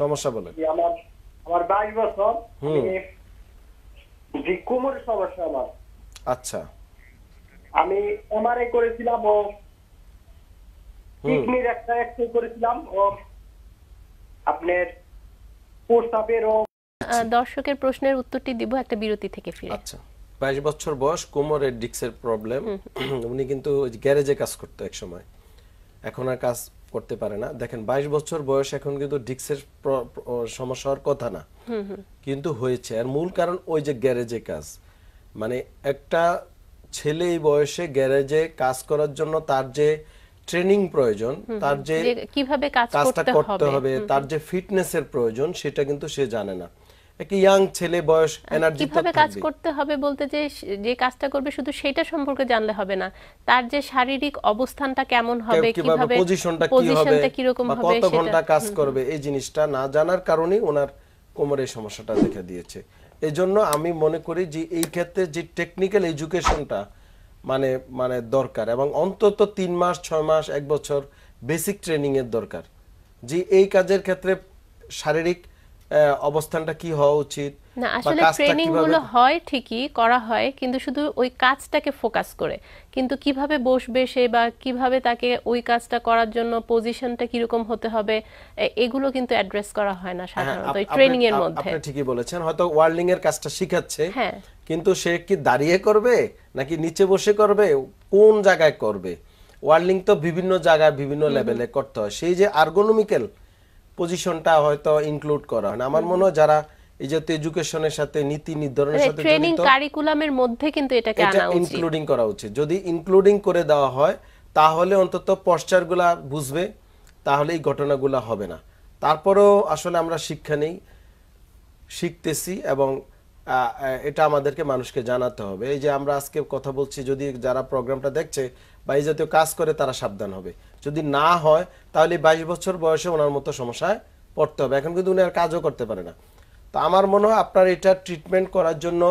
সমস্যা বলেন আমার বাইশ বছর কোমরের সমস্যা আমার আচ্ছা আমি এমআরআই করেছিলাম ও কিডনির একটা এক্সরে করেছিলাম ও আপনার ও দর্শকের প্রশ্নের উত্তরটি দিব একটা বিরতি থেকে ফিরে আচ্ছা বাইশ বছর বয়স কোমরের ডিক্সের প্রবলেম উনি কিন্তু গ্যারেজে কাজ করতো এক সময় এখন আর কাজ করতে পারে না দেখেন ২২ বছর বয়স এখন কিন্তু ডিক্সের সমস্যার কথা না কিন্তু হয়েছে আর মূল কারণ ওই যে গ্যারেজে কাজ মানে একটা ছেলে এই বয়সে গ্যারেজে কাজ করার জন্য তার যে ট্রেনিং প্রয়োজন তার যে কিভাবে কাজটা করতে হবে তার যে ফিটনেসের প্রয়োজন সেটা কিন্তু সে জানে না একটা ইয়াং ছেলে বয়স এনার্জি কিভাবে কাজ করতে হবে বলতে যে যে কাজটা করবে শুধু সেটা সম্পর্কে জানলে হবে না তার যে শারীরিক অবস্থানটা কেমন হবে কিভাবে পজিশনটা কি হবে কি রকম হবে কত ঘন্টা কাজ করবে এই জিনিসটা না জানার কারণে ওনার কোমরের সমস্যাটা দেখা দিয়েছে এজন্য আমি মনে করি যে এই ক্ষেত্রে যে টেকনিক্যাল এডুকেশনটা মানে মানে দরকার এবং অন্তত তিন মাস ছয় মাস এক বছর বেসিক ট্রেনিং এর দরকার যে এই কাজের ক্ষেত্রে শারীরিক অবস্থানটা কি হওয়া উচিত না আসলে ট্রেনিং গুলো হয় ঠিকই করা হয় কিন্তু শুধু ওই কাজটাকে ফোকাস করে কিন্তু কিভাবে বসবে সে বা কিভাবে তাকে ওই কাজটা করার জন্য পজিশনটা কিরকম হতে হবে এগুলো কিন্তু অ্যাড্রেস করা হয় না হ্যাঁ, সাধারণত ওই ট্রেনিং এর মধ্যে আপনি ঠিকই বলেছেন হয়তো ওয়ার্লিং এর কাজটা শেখাচ্ছে হ্যাঁ কিন্তু সে কি দাঁড়িয়ে করবে নাকি নিচে বসে করবে কোন জায়গায় করবে ওয়ার্লিং তো বিভিন্ন জায়গায় বিভিন্ন লেভেলে করতে হয় সেই যে আর্গোনমিক্যাল পজিশনটা হয়তো ইনক্লুড করা হয় না আমার মনে হয় যারা এই যে এডুকেশনের সাথে নীতি নির্ধারণের মানে সাথে ট্রেনিং কারিকুলামের মধ্যে কিন্তু এটাকে আনা উচিত ইনক্লুডিং করা উচিত যদি ইনক্লুডিং করে দেওয়া হয় তাহলে অন্তত পশ্চারগুলা বুঝবে তাহলে এই ঘটনাগুলো হবে না তারপরেও আসলে আমরা শিক্ষা নেই শিখতেছি এবং এটা আমাদেরকে মানুষকে জানাতে হবে এই যে আমরা আজকে কথা বলছি যদি যারা প্রোগ্রামটা দেখছে বা এই জাতীয় কাজ করে তারা সাবধান হবে যদি না হয় তাহলে বাইশ বছর বয়সে ওনার মতো সমস্যায় পড়তে হবে এখন কিন্তু উনি আর কাজও করতে পারে না তো আমার মনে হয় আপনার এটা ট্রিটমেন্ট করার জন্য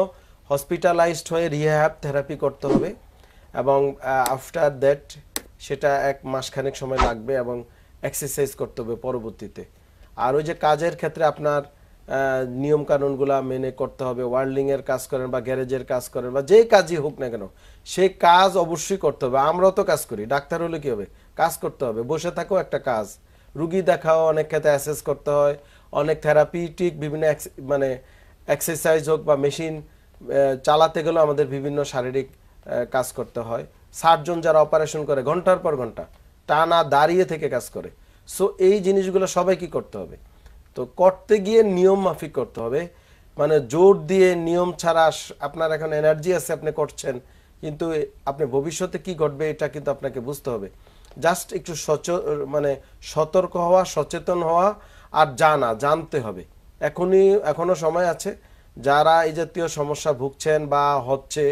হসপিটালাইজড হয়ে রিহ্যাব থেরাপি করতে হবে এবং আফটার দ্যাট সেটা এক মাসখানেক সময় লাগবে এবং এক্সারসাইজ করতে হবে পরবর্তীতে আর ওই যে কাজের ক্ষেত্রে আপনার নিয়মকানুনগুলো মেনে করতে হবে ওয়ার্ল্ডিংয়ের কাজ করেন বা গ্যারেজের কাজ করেন বা যে কাজই হোক না কেন সেই কাজ অবশ্যই করতে হবে আমরাও তো কাজ করি ডাক্তার হলে কী হবে কাজ করতে হবে বসে থাকো একটা কাজ রুগী দেখাও অনেক ক্ষেত্রে অ্যাসেস করতে হয় অনেক থেরাপিটিক বিভিন্ন মানে এক্সারসাইজ হোক বা মেশিন চালাতে গেলেও আমাদের বিভিন্ন শারীরিক কাজ করতে হয় সার্জন যারা অপারেশন করে ঘন্টার পর ঘন্টা টানা দাঁড়িয়ে থেকে কাজ করে সো এই জিনিসগুলো সবাই কি করতে হবে তো করতে গিয়ে নিয়ম মাফিক করতে হবে মানে জোর দিয়ে নিয়ম ছাড়া আপনার এখন এনার্জি আছে আপনি করছেন কিন্তু আপনি ভবিষ্যতে কি ঘটবে এটা কিন্তু আপনাকে বুঝতে হবে জাস্ট একটু সচ মানে সতর্ক হওয়া সচেতন হওয়া আর জানা জানতে হবে এখনই এখনও সময় আছে যারা এই জাতীয় সমস্যা ভুগছেন বা হচ্ছে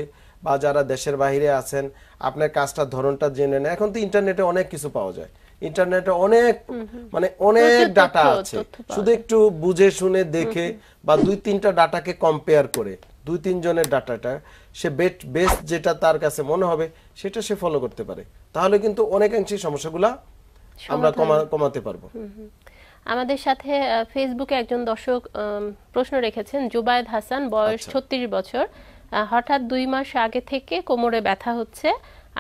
বা যারা দেশের বাহিরে আছেন আপনার কাজটার ধরনটা জেনে নেয় এখন তো ইন্টারনেটে অনেক কিছু পাওয়া যায় ইন্টারনেটে অনেক মানে অনেক ডাটা আছে শুধু একটু বুঝে শুনে দেখে বা দুই তিনটা ডাটাকে কম্পেয়ার করে দুই তিনজনের ডাটাটা সে বেট বেস্ট যেটা তার কাছে মনে হবে সেটা সে ফলো করতে পারে তাহলে কিন্তু অনেকাংশে সমস্যাগুলা আমরা কমাতে পারবো আমাদের সাথে ফেসবুকে একজন দর্শক প্রশ্ন রেখেছেন জুবায়েদ হাসান বয়স আচ্ছা। ছত্রিশ বছর হঠাৎ দুই মাস আগে থেকে কোমরে ব্যথা হচ্ছে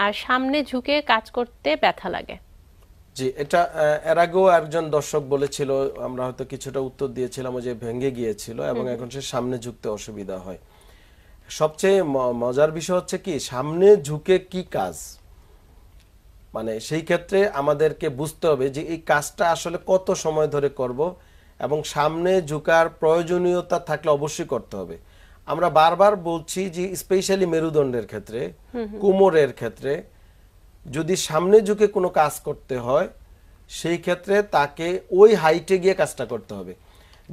আর সামনে ঝুঁকে কাজ করতে ব্যথা লাগে জি এটা এর আগেও একজন দর্শক বলেছিল আমরা হয়তো কিছুটা উত্তর দিয়েছিলাম যে ভেঙে গিয়েছিল এবং এখন সে সামনে ঝুঁকতে অসুবিধা হয় সবচেয়ে মজার বিষয় হচ্ছে কি সামনে ঝুঁকে কি কাজ মানে সেই ক্ষেত্রে আমাদেরকে বুঝতে হবে যে এই কাজটা আসলে কত সময় ধরে করব এবং সামনে ঝুঁকার প্রয়োজনীয়তা থাকলে অবশ্যই করতে হবে আমরা বারবার বলছি যে স্পেশালি মেরুদণ্ডের ক্ষেত্রে কুমোরের ক্ষেত্রে যদি সামনে ঝুঁকে কোনো কাজ করতে হয় সেই ক্ষেত্রে তাকে ওই হাইটে গিয়ে কাজটা করতে হবে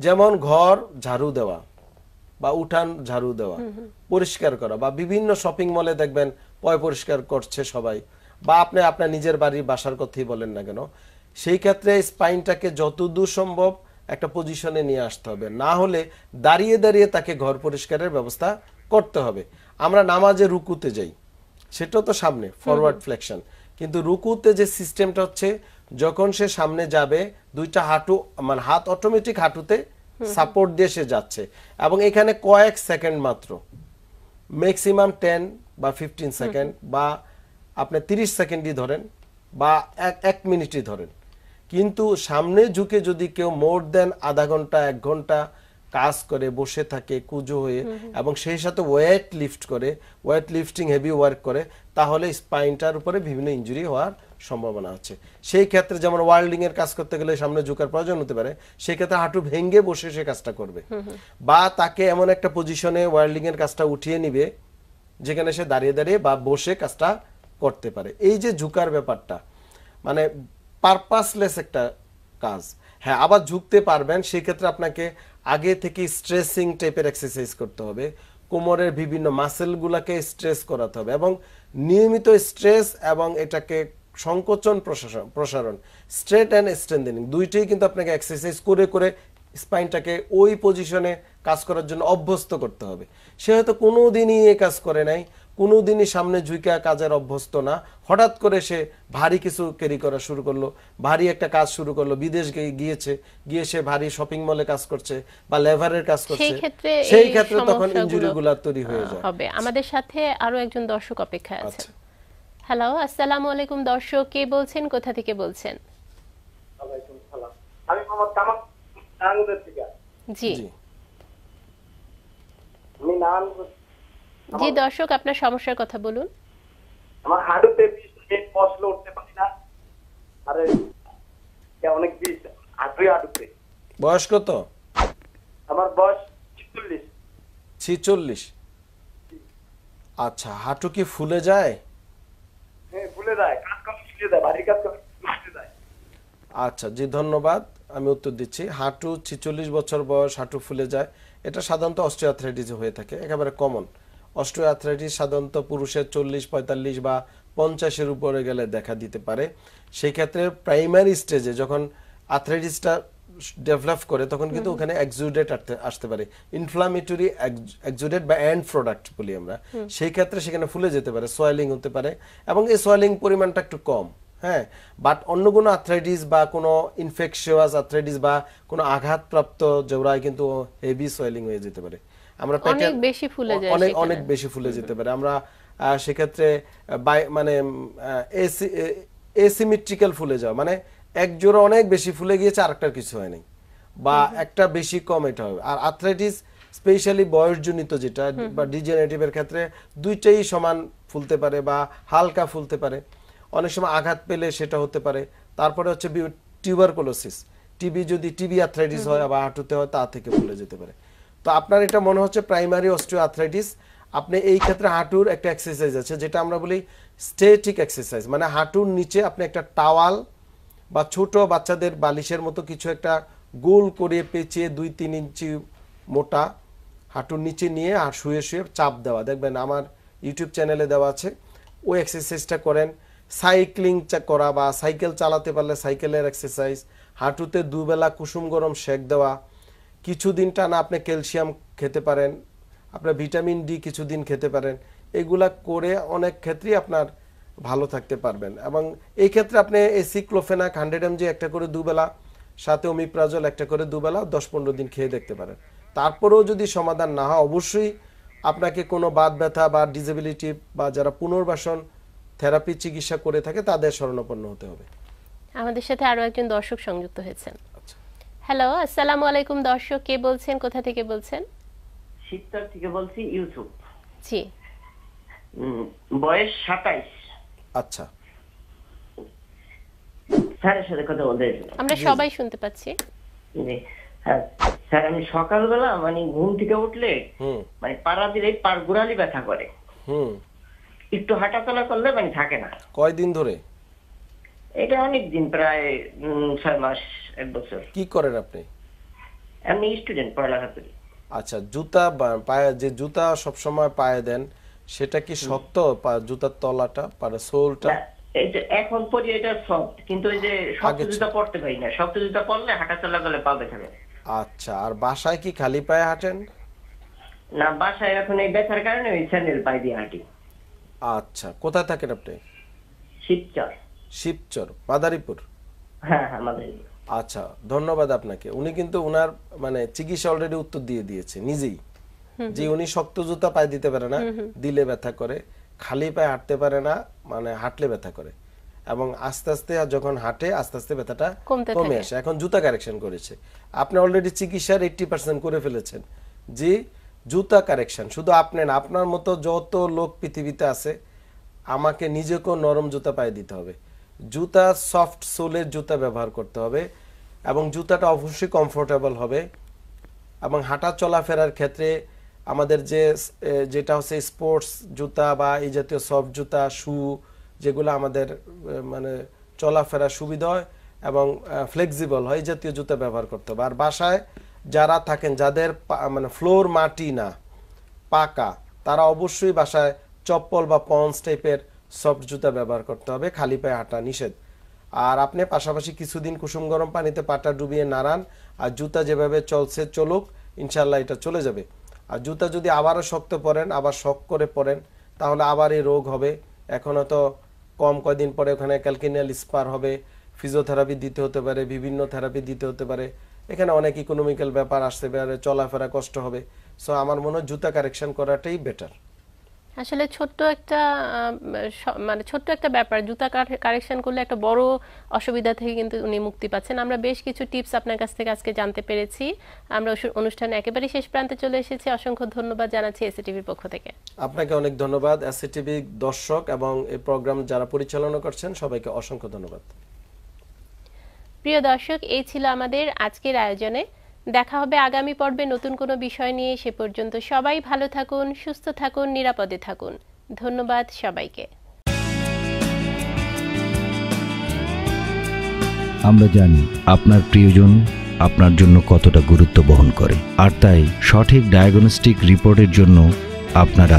যেমন ঘর ঝাড়ু দেওয়া বা উঠান ঝাড়ু দেওয়া পরিষ্কার করা বা বিভিন্ন শপিং মলে দেখবেন পয় পরিষ্কার করছে সবাই বা আপনি আপনার নিজের বাড়ির বাসার কথাই বলেন না কেন সেই ক্ষেত্রে স্পাইনটাকে যতদূর সম্ভব একটা পজিশনে নিয়ে আসতে হবে না হলে দাঁড়িয়ে দাঁড়িয়ে তাকে ঘর পরিষ্কারের ব্যবস্থা করতে হবে আমরা নামাজে রুকুতে যাই সেটা তো সামনে ফরওয়ার্ড ফ্লেকশন কিন্তু রুকুতে যে সিস্টেমটা হচ্ছে যখন সে সামনে যাবে দুইটা হাঁটু মানে হাত অটোমেটিক হাঁটুতে সাপোর্ট দিয়ে সে যাচ্ছে এবং এখানে কয়েক সেকেন্ড মাত্র ম্যাক্সিমাম টেন বা ফিফটিন সেকেন্ড বা আপনি তিরিশ সেকেন্ডই ধরেন বা এক এক মিনিটই ধরেন কিন্তু সামনে ঝুঁকে যদি কেউ মোর দেন আধা ঘন্টা এক ঘন্টা কাজ করে বসে থাকে কুজো হয়ে এবং সেই সাথে ওয়েট লিফট করে ওয়েট লিফটিং হেভি ওয়ার্ক করে তাহলে স্পাইনটার উপরে বিভিন্ন ইঞ্জুরি হওয়ার সম্ভাবনা আছে সেই ক্ষেত্রে যেমন ওয়ার্ল্ডিং এর কাজ করতে গেলে সামনে ঝুঁকার প্রয়োজন হতে পারে সেই ক্ষেত্রে হাঁটু ভেঙে বসে সে কাজটা করবে বা তাকে এমন একটা পজিশনে ওয়ার্ল্ডিং এর কাজটা উঠিয়ে নিবে যেখানে সে দাঁড়িয়ে দাঁড়িয়ে বা বসে কাজটা করতে পারে এই যে ঝুঁকার ব্যাপারটা মানে পারপাসলেস একটা কাজ হ্যাঁ আবার ঝুঁকতে পারবেন সেই ক্ষেত্রে আপনাকে আগে থেকে স্ট্রেসিং টাইপের এক্সারসাইজ করতে হবে কোমরের বিভিন্ন মাসেলগুলোকে স্ট্রেস করাতে হবে এবং নিয়মিত স্ট্রেস এবং এটাকে সংকোচন প্রশাসন প্রসারণ স্ট্রেট অ্যান্ড স্ট্রেন্দেনিং দুইটাই কিন্তু আপনাকে এক্সারসাইজ করে করে স্পাইনটাকে ওই পজিশনে কাজ করার জন্য অভ্যস্ত করতে হবে সে হয়তো কোনো দিনই এ কাজ করে নাই কোনোদিনই সামনে ঝুঁকিয়া কাজের অভ্যস্ত না হঠাৎ করে সে ভারী কিছু ক্যারি করা শুরু করলো ভারী একটা কাজ শুরু করলো বিদেশ গিয়েছে গিয়ে সে ভারী শপিং মলে কাজ করছে বা লেভারের কাজ করছে সেই ক্ষেত্রে তখন ইনজুরি গুলা তৈরি হয়ে যায় হবে আমাদের সাথে আরো একজন দর্শক অপেক্ষা আছে হ্যালো আচ্ছা। আসসালামু আলাইকুম দর্শক কে বলছেন কোথা থেকে বলছেন আমি মোহাম্মদ কামাল নারায়ণগঞ্জ থেকে জি আমি নারায়ণগঞ্জ জি দর্শক আপনার সমস্যার কথা বলুন আমার হাঁটুতে বিষ পেট মশলা উঠতে পারি না আরে অনেক বিষ হাঁটুই হাঁটুতে বয়স কত আমার বয়স ছিচল্লিশ ছিচল্লিশ আচ্ছা হাঁটু কি ফুলে যায় হ্যাঁ, ফুলে যায় কাজ কম ফুলে যায় বাড়ির কাজ কম আচ্ছা জি ধন্যবাদ আমি উত্তর দিচ্ছি হাঁটু ছিচল্লিশ বছর বয়স হাঁটু ফুলে যায় এটা সাধারণত অস্ট্রিয়াথ্রাইটিস হয়ে থাকে একেবারে কমন অস্ট্রোআর্থ্রাইটিস সাধারণত পুরুষের চল্লিশ পঁয়তাল্লিশ বা পঞ্চাশের উপরে গেলে দেখা দিতে পারে সেই ক্ষেত্রে প্রাইমারি স্টেজে যখন আর্থ্রাইটিসটা ডেভেলপ করে তখন কিন্তু ওখানে এক্সুডেট আসতে পারে ইনফ্লামেটরি এক্সুডেট বা অ্যান্ড প্রোডাক্ট বলি আমরা সেই ক্ষেত্রে সেখানে ফুলে যেতে পারে সোয়েলিং হতে পারে এবং এই সোয়েলিং পরিমাণটা একটু কম হ্যাঁ বাট অন্য কোনো আর্থ্রাইটিস বা কোনো ইনফেকশিয়াস আর্থ্রাইটিস বা কোনো আঘাতপ্রাপ্ত জোড়ায় কিন্তু হেভি সোয়েলিং হয়ে যেতে পারে আমরা অনেক বেশি ফুলে যায় অনেক অনেক বেশি ফুলে যেতে পারে আমরা সেক্ষেত্রে মানে এসিমেট্রিক্যাল ফুলে যাওয়া মানে এক জোড়া অনেক বেশি ফুলে গিয়েছে আরেকটার কিছু হয়নি বা একটা বেশি কম এটা হবে আর আর্থ্রাইটিস স্পেশালি বয়সজনিত যেটা বা ডিজেনারেটিভ এর ক্ষেত্রে দুইটাই সমান ফুলতে পারে বা হালকা ফুলতে পারে অনেক সময় আঘাত পেলে সেটা হতে পারে তারপরে হচ্ছে টিউবারকোলোসিস টিবি যদি টিবি আর্থ্রাইটিস হয় বা হাঁটুতে হয় তা থেকে ফুলে যেতে পারে তো আপনার এটা মনে হচ্ছে প্রাইমারি অস্ট্রিও আর্থ্রাইটিস আপনি এই ক্ষেত্রে হাঁটুর একটা এক্সারসাইজ আছে যেটা আমরা বলি স্টেটিক এক্সারসাইজ মানে হাঁটুর নিচে আপনি একটা টাওয়াল বা ছোট বাচ্চাদের বালিশের মতো কিছু একটা গোল করে পেঁচিয়ে দুই তিন ইঞ্চি মোটা হাঁটুর নিচে নিয়ে আর শুয়ে শুয়ে চাপ দেওয়া দেখবেন আমার ইউটিউব চ্যানেলে দেওয়া আছে ওই এক্সারসাইজটা করেন সাইক্লিং করা বা সাইকেল চালাতে পারলে সাইকেলের এক্সারসাইজ হাঁটুতে দুবেলা কুসুম গরম শেক দেওয়া কিছুদিন টানা আপনি ক্যালসিয়াম খেতে পারেন আপনার ভিটামিন ডি কিছুদিন খেতে পারেন এগুলা করে অনেক ক্ষেত্রেই আপনার ভালো থাকতে পারবেন এবং এই ক্ষেত্রে আপনি এই সিক্লোফেনাক হান্ড্রেড এমজি একটা করে দুবেলা সাথে ওমিপ্রাজল একটা করে দুবেলা দশ পনেরো দিন খেয়ে দেখতে পারেন তারপরেও যদি সমাধান না হয় অবশ্যই আপনাকে কোনো বাদ ব্যথা বা ডিজেবিলিটি বা যারা পুনর্বাসন থেরাপি চিকিৎসা করে থাকে তাদের শরণাপন্ন হতে হবে আমাদের সাথে আরও একজন দর্শক সংযুক্ত হয়েছেন হ্যালো আসসালামু আলাইকুম দর্শক কে বলছেন কোথা থেকে বলছেন শিবতর থেকে বলছি ইউসুফ জি বয়স সাতাইশ আচ্ছা স্যারের সাথে কথা বলতে আমরা সবাই শুনতে পাচ্ছি হ্যাঁ, স্যার আমি সকালবেলা মানে ঘুম থেকে উঠলে মানে পাড়া দিলে পার গোড়ালি ব্যথা করে একটু হাঁটাচলা করলে মানে থাকে না কয়দিন ধরে এটা অনেক দিন প্রায় ছয় মাস এক বছর কি করেন আপনি আমি স্টুডেন্ট পড়ালেখা করি আচ্ছা জুতা পায়ে যে জুতা সব সময় পায়ে দেন সেটা কি শক্ত জুতার তলাটা পারে সোলটা এখন পরে এটা সফট কিন্তু ওই যে শক্ত জুতা পড়তে পারি না শক্ত জুতা পরলে হাঁটা চলা গেলে পা ব্যথা করে আচ্ছা আর বাসায় কি খালি পায়ে হাঁটেন না বাসায় এখন এই ব্যথার কারণে ওই স্যান্ডেল পায়ে দিয়ে হাঁটি আচ্ছা কোথায় থাকেন আপনি শিবচর শিবচর মাদারীপুর হ্যাঁ হ্যাঁ মাদারীপুর আচ্ছা ধন্যবাদ আপনাকে উনি কিন্তু উনার মানে চিকিৎসা অলরেডি উত্তর দিয়ে দিয়েছে নিজেই যে উনি শক্ত জুতা পায়ে দিতে পারে না দিলে ব্যথা করে খালি পায়ে হাঁটতে পারে না মানে হাঁটলে ব্যথা করে এবং আস্তে আস্তে যখন হাঁটে আস্তে আস্তে ব্যথাটা কমে আসে এখন জুতা কারেকশন করেছে আপনি অলরেডি চিকিৎসার এইটটি পার্সেন্ট করে ফেলেছেন যে জুতা কারেকশন শুধু আপনি না আপনার মতো যত লোক পৃথিবীতে আছে আমাকে নিজেকেও নরম জুতা পায়ে দিতে হবে জুতা সফট সোলের জুতা ব্যবহার করতে হবে এবং জুতাটা অবশ্যই কমফোর্টেবল হবে এবং হাঁটা চলাফেরার ক্ষেত্রে আমাদের যে যেটা হচ্ছে স্পোর্টস জুতা বা এই জাতীয় সফট জুতা শু যেগুলো আমাদের মানে চলাফেরা সুবিধা হয় এবং ফ্লেক্সিবল হয় এই জাতীয় জুতা ব্যবহার করতে হবে আর বাসায় যারা থাকেন যাদের মানে ফ্লোর মাটি না পাকা তারা অবশ্যই বাসায় চপ্পল বা পন্স টাইপের সফট জুতা ব্যবহার করতে হবে খালি পায়ে হাঁটা নিষেধ আর আপনি পাশাপাশি কিছুদিন কুসুম গরম পানিতে পাটা ডুবিয়ে নাড়ান আর জুতা যেভাবে চলছে চলুক ইনশাল্লাহ এটা চলে যাবে আর জুতা যদি আবারও শক্ত পরেন আবার শক করে পরেন তাহলে আবার এই রোগ হবে এখনও তো কম কয়দিন পরে ওখানে ক্যালকিনিয়াল স্পার হবে ফিজিওথেরাপি দিতে হতে পারে বিভিন্ন থেরাপি দিতে হতে পারে এখানে অনেক ইকোনমিক্যাল ব্যাপার আসতে পারে চলাফেরা কষ্ট হবে সো আমার মনে হয় জুতা কারেকশন করাটাই বেটার আসলে ছোট্ট একটা মানে ছোট্ট একটা ব্যাপার জুতা কারেকশন করলে একটা বড় অসুবিধা থেকে কিন্তু উনি মুক্তি পাচ্ছেন আমরা বেশ কিছু টিপস আপনার কাছ থেকে আজকে জানতে পেরেছি আমরা অনুষ্ঠানে একেবারে শেষ প্রান্তে চলে এসেছি অসংখ্য ধন্যবাদ জানাচ্ছি এসিটিভির পক্ষ থেকে আপনাকে অনেক ধন্যবাদ এসিটিভি দর্শক এবং এই প্রোগ্রাম যারা পরিচালনা করছেন সবাইকে অসংখ্য ধন্যবাদ প্রিয় দর্শক এই ছিল আমাদের আজকের আয়োজনে দেখা হবে আগামী পর্বে নতুন কোনো বিষয় নিয়ে সে পর্যন্ত সবাই ভালো থাকুন সুস্থ থাকুন নিরাপদে থাকুন ধন্যবাদ সবাইকে আমরা জানি আপনার প্রিয়জন আপনার জন্য কতটা গুরুত্ব বহন করে আর তাই সঠিক ডায়াগনস্টিক রিপোর্টের জন্য আপনারা